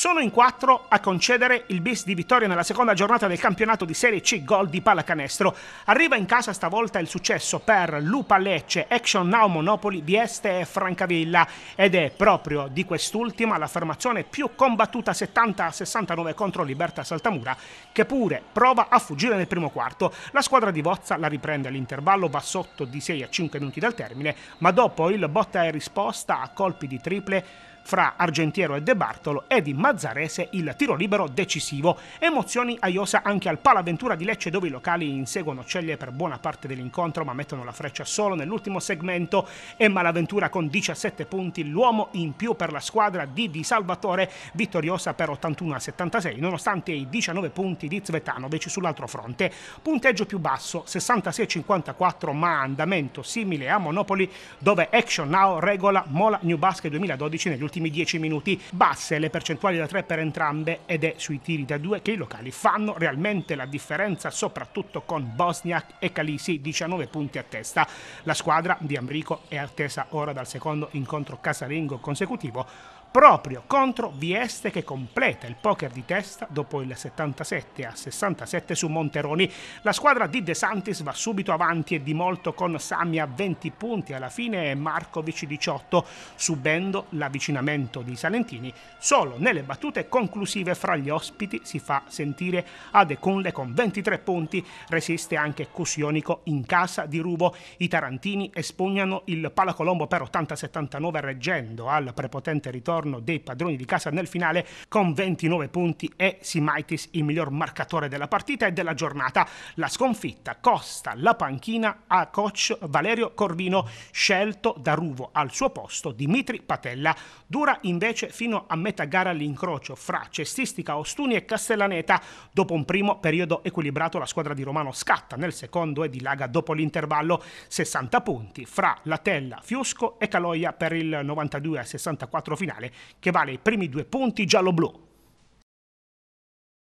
sono in quattro a concedere il bis di vittoria nella seconda giornata del campionato di Serie C gol di pallacanestro. Arriva in casa stavolta il successo per Lupa Lecce, Action Now Monopoli, Vieste e Francavilla ed è proprio di quest'ultima la formazione più combattuta 70-69 contro Libertà Saltamura che pure prova a fuggire nel primo quarto. La squadra di Vozza la riprende all'intervallo, va sotto di 6 a 5 minuti dal termine, ma dopo il botta e risposta a colpi di triple fra Argentiero e De Bartolo ed di Mazzarese il tiro libero decisivo. Emozioni a Iosa anche al Palaventura di Lecce dove i locali inseguono Ceglie per buona parte dell'incontro ma mettono la freccia solo nell'ultimo segmento e Malaventura con 17 punti l'uomo in più per la squadra di Di Salvatore vittoriosa per 81 76 nonostante i 19 punti di Zvetanovic sull'altro fronte. Punteggio più basso 66 54 ma andamento simile a Monopoli dove Action Now regola Mola New Basket 2012 negli ultimi ultimi 10 minuti. Basse le percentuali da 3 per entrambe ed è sui tiri da 2 che i locali fanno realmente la differenza, soprattutto con Bosniak e Calisi, 19 punti a testa. La squadra di Ambrico è attesa ora dal secondo incontro casalingo consecutivo proprio contro Vieste che completa il poker di testa dopo il 77 a 67 su Monteroni. La squadra di De Santis va subito avanti e di molto con Sami a 20 punti alla fine e Markovic 18, subendo l'avvicinamento di Salentini. Solo nelle battute conclusive fra gli ospiti si fa sentire Adekunle con 23 punti, resiste anche Cusionico in casa di Ruvo. I tarantini espugnano il palacolombo per 80-79 reggendo al prepotente ritorno ritorno dei padroni di casa nel finale con 29 punti e Simaitis il miglior marcatore della partita e della giornata. La sconfitta costa la panchina a coach Valerio Corvino, scelto da Ruvo al suo posto Dimitri Patella. Dura invece fino a metà gara l'incrocio fra Cestistica Ostuni e Castellaneta. Dopo un primo periodo equilibrato la squadra di Romano scatta nel secondo e dilaga dopo l'intervallo 60 punti fra Latella, Fiusco e Caloia per il 92 a 64 finale che vale i primi due punti giallo-blu.